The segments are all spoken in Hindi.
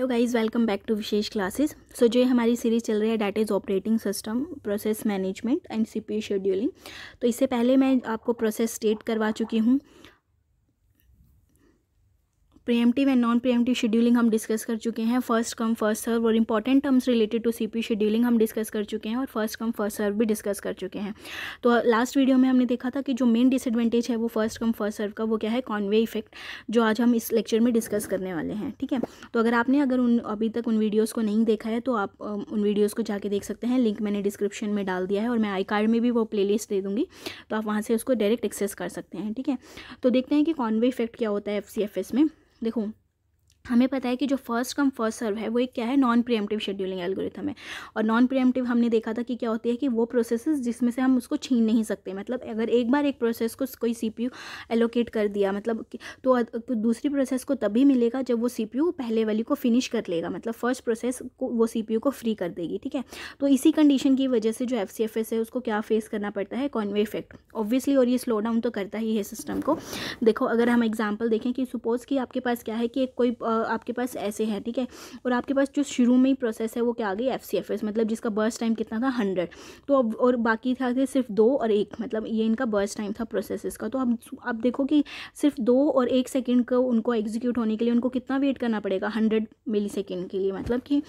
hello guys welcome back to Vishesh classes so जो हमारी सीरीज चल रही है that is operating system process management and CPU scheduling तो इससे पहले मैं आपको प्रोसेस स्टेट करवा चुकी हूँ preemptive and non preemptive scheduling हम डिस्कस कर चुके हैं फर्स्ट कम फर्स्ट सर्व और important terms related to CP scheduling हम डिस्कस कर चुके हैं और फर्स्ट कम फर्स्ट सर्व भी डिस्कस कर चुके हैं तो लास्ट वीडियो में हमने देखा था कि जो मेन डिसएडवांटेज है वो फर्स्ट कम फर्स्ट सर्व का वो क्या है कॉन्वे इफेक्ट जो आज हम इस लेक्चर में डिस्कस करने वाले हैं ठीक है तो अगर आपने अगर उन अभी तक उन वीडियोज़ को नहीं देखा है तो आप उन वीडियोज़ को जाके देख सकते हैं लिंक मैंने डिस्क्रिप्शन में डाल दिया है और मैं आई कार्ड में भी वो प्ले दे दूँगी तो आप वहाँ से उसको डायरेक्ट एक्सेस कर सकते हैं ठीक है तो देखते हैं कि कॉन्वे इफेक्ट क्या होता है एफ में देखो हमें पता है कि जो फर्स्ट कम फर्स्ट सर्व है वो एक क्या है नॉन प्रियमटिव शेड्यूलिंग एल्गोरिथम है और नॉन प्रियमटिव हमने देखा था कि क्या होती है कि वो प्रोसेसेस जिसमें से हम उसको छीन नहीं सकते मतलब अगर एक बार एक प्रोसेस को कोई सीपीयू एलोकेट कर दिया मतलब तो, तो दूसरी प्रोसेस को तभी मिलेगा जब वो यू पहले वाली को फिनिश कर लेगा मतलब फर्स्ट प्रोसेस को वो यू को फ्री कर देगी ठीक है तो इसी कंडीशन की वजह से जो एफ है उसको क्या फेस करना पड़ता है कॉन्वे इफेक्ट ऑब्वियसली और ये स्लो डाउन तो करता ही है सिस्टम को देखो अगर हम एग्जाम्पल देखें कि सपोज़ कि आपके पास क्या है कि एक कोई आपके पास ऐसे है ठीक है और आपके पास जो शुरू में ही प्रोसेस है वो क्या आ गई एफ सी एफ एस मतलब जिसका बर्थ टाइम कितना था हंड्रेड तो अब और बाकी था कि सिर्फ दो और एक मतलब ये इनका बर्थ टाइम था प्रोसेस का तो अब आप देखो कि सिर्फ दो और एक सेकेंड को उनको एग्जीक्यूट होने के लिए उनको कितना वेट करना पड़ेगा हंड्रेड मिली सेकेंड के लिए मतलब कि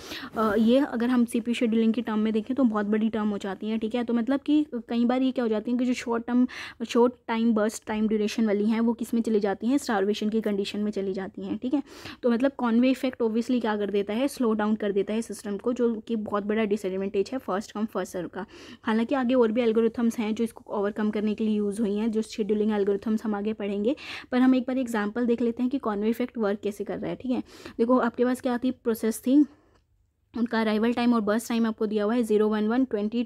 ये अगर हम सी पी शेड्यूलिंग की टर्म में देखें तो बहुत बड़ी टर्म हो जाती है ठीक है तो मतलब कि कई बार ये क्या हो जाती है कि जो short term short time burst time duration वाली हैं वो किस में चली जाती हैं स्टारवेशन की कंडीशन में चली जाती हैं ठीक है तो मतलब कॉन्वे इफेक्ट ओबियसली क्या कर देता है स्लो डाउन कर देता है सिस्टम को जो कि बहुत बड़ा डिसएडवांटेज है फर्स्ट कम फर्स्ट सर्व का हालांकि आगे और भी एल्गोरिथम्स हैं जो इसको ओवरकम करने के लिए यूज़ हुई हैं जो शेड्यूलिंग एल्गोरिथम्स हम आगे पढ़ेंगे पर हम एक बार एग्जाम्पल देख लेते हैं कि कॉन्वे इफेक्ट वर्क कैसे कर रहा है ठीक है देखो आपके पास क्या थी प्रोसेस थी उनका अराइवल टाइम और बस टाइम आपको दिया हुआ है zero one one twenty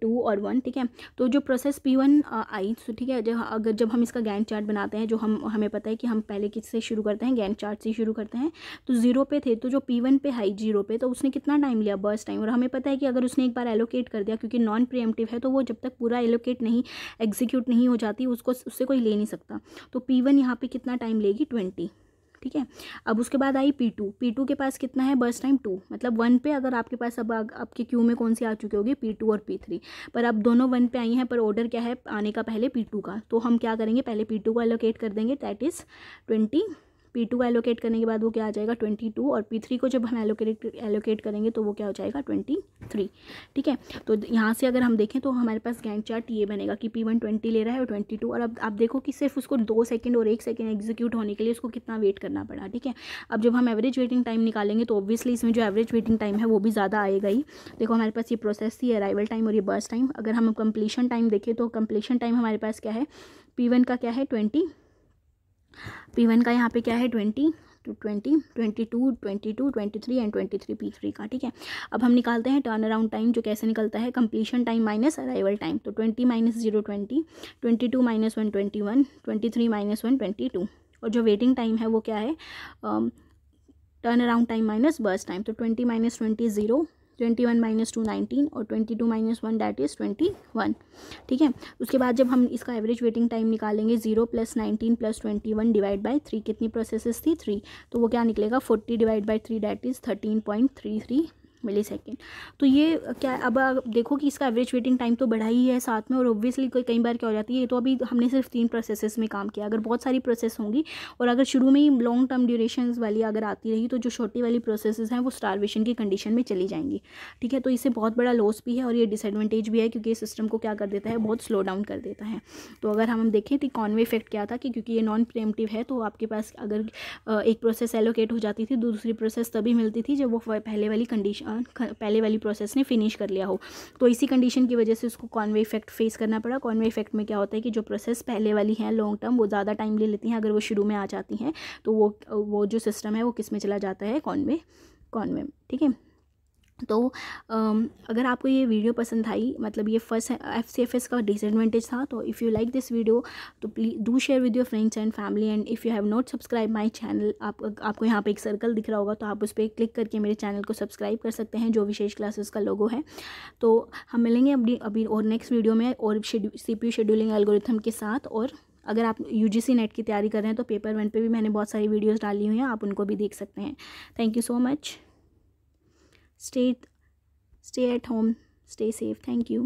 two और वन ठीक है तो जो प्रोसेस पी वन आई तो ठीक है जब अगर जब हम इसका गैंड चार्ट बनाते हैं जो हम हमें पता है कि हम पहले किससे शुरू करते हैं गैंड चार्ट से शुरू करते हैं तो जीरो पे थे तो जो पी वन पे हाई जीरो पे तो उसने कितना टाइम लिया बस टाइम और हमें पता है कि अगर उसने एक बार एलोकेट कर दिया क्योंकि नॉन प्रियमटिव है तो वो जब तक पूरा एलोकेट नहीं एग्जीक्यूट नहीं हो जाती उसको उससे कोई ले नहीं सकता तो पी वन यहाँ पर कितना टाइम लेगी ट्वेंटी ठीक है अब उसके बाद आई पी टू पी टू के पास कितना है बस टाइम टू मतलब वन पे अगर आपके पास अब आपके क्यू में कौन सी आ चुकी होगी पी टू और पी थ्री पर अब दोनों वन पे आई हैं पर ऑर्डर क्या है आने का पहले पी टू का तो हम क्या करेंगे पहले पी टू को एलोकेट कर देंगे that is twenty P two allocate करने के बाद वो क्या आ जाएगा ट्वेंटी टू और पी थ्री को जब हम एलोकेट एलोकेट करेंगे तो वो क्या हो जाएगा ट्वेंटी थ्री ठीक है तो यहाँ से अगर हम देखें तो हमारे पास गैंग चार्ट ये बनेगा कि पी वन ट्वेंटी ले रहा है और ट्वेंटी टू और अब आप देखो कि सिर्फ उसको दो सेकेंड और एक सेकेंड एग्जीक्यूट होने के लिए उसको कितना वेट करना पड़ा ठीक है अब जब हम एवरेज वेटिंग टाइम निकालेंगे तो ऑब्वियसली इसमें जो एवरेज वेटिंग टाइम है वो भी ज़्यादा आएगा ही देखो हमारे पास ये प्रोसेस थी अराइवल टाइम और ये बर्स टाइम अगर हम कंप्लीशन टाइम देखें तो कंप्लीशन टाइम हमारे पास क्या है पी वन का क्या है ट्वेंटी पी वन का यहाँ पे क्या है twenty two twenty twenty two twenty two twenty three and twenty three P three का ठीक है अब हम निकालते हैं टर्न अराउंड टाइम जो कैसे निकलता है completion time minus arrival time तो twenty minus zero twenty twenty two minus one twenty one twenty three minus one twenty two और जो वेटिंग टाइम है वो क्या है turn around time minus burst time तो twenty minus twenty zero twenty one minus two nineteen और twenty two minus one that is twenty one ठीक है उसके बाद जब हम इसका एवरेज वेटिंग टाइम निकालेंगे zero plus nineteen plus twenty one divide by three कितनी प्रोसेसेस थी थ्री तो वो क्या निकलेगा forty divide by three that is thirteen point three three millisecond तो ये क्या अब देखो कि इसका एवरेज वेटिंग टाइम तो बढ़ा ही है साथ में और ऑब्वियसली कोई कई बार क्या हो जाती है तो अभी हमने सिर्फ तीन प्रोसेसेस में काम किया अगर बहुत सारी प्रोसेस होंगी और अगर शुरू में ही लॉन्ग टर्म ड्यूरेशन वाली अगर आती रही तो जो छोटी वाली प्रोसेसेस हैं वो स्टारवेशन की कंडीशन में चली जाएंगी ठीक है तो इससे बहुत बड़ा लॉस भी है और ये डिसएडवांटेज भी है क्योंकि ये सिस्टम को क्या कर देता है बहुत स्लो डाउन कर देता है तो अगर हम देखें तो कॉनवे इफेक्ट क्या था कि क्योंकि ये नॉन प्रेमटिव है तो आपके पास अगर एक प्रोसेस एलोकेट हो जाती थी दूसरी प्रोसेस तभी मिलती थी जब वो पहले वाली कंडीशन पहले वाली प्रोसेस ने फिनिश कर लिया हो तो इसी कंडीशन की वजह से उसको कॉनवे इफेक्ट फेस करना पड़ा कॉनवे इफेक्ट में क्या होता है कि जो प्रोसेस पहले वाली हैं लॉन्ग टर्म वो ज़्यादा टाइम ले लेती हैं अगर वो शुरू में आ जाती हैं तो वो वो जो सिस्टम है वो किस में चला जाता है कॉनवे कॉनवे ठीक है तो अगर आपको ये वीडियो पसंद आई मतलब ये first F C F S का डिसएडवांटेज था तो if you like this video तो please do share with your friends and family and if you have not subscribe my channel आप आपको यहाँ पे एक सर्कल दिख रहा होगा तो आप उस पर क्लिक करके मेरे चैनल को सब्सक्राइब कर सकते हैं जो विशेष क्लासेस का लोगो है तो हम मिलेंगे अभी अभी और नेक्स्ट वीडियो में और सी पी शेड्यूलिंग एल्गोरिथम के साथ और अगर आप यू नेट की तैयारी कर रहे हैं तो पेपर वन पर भी मैंने बहुत सारी वीडियोज़ डाली हुई हैं आप उनको भी देख सकते हैं thank you so much stay stay at home stay safe thank you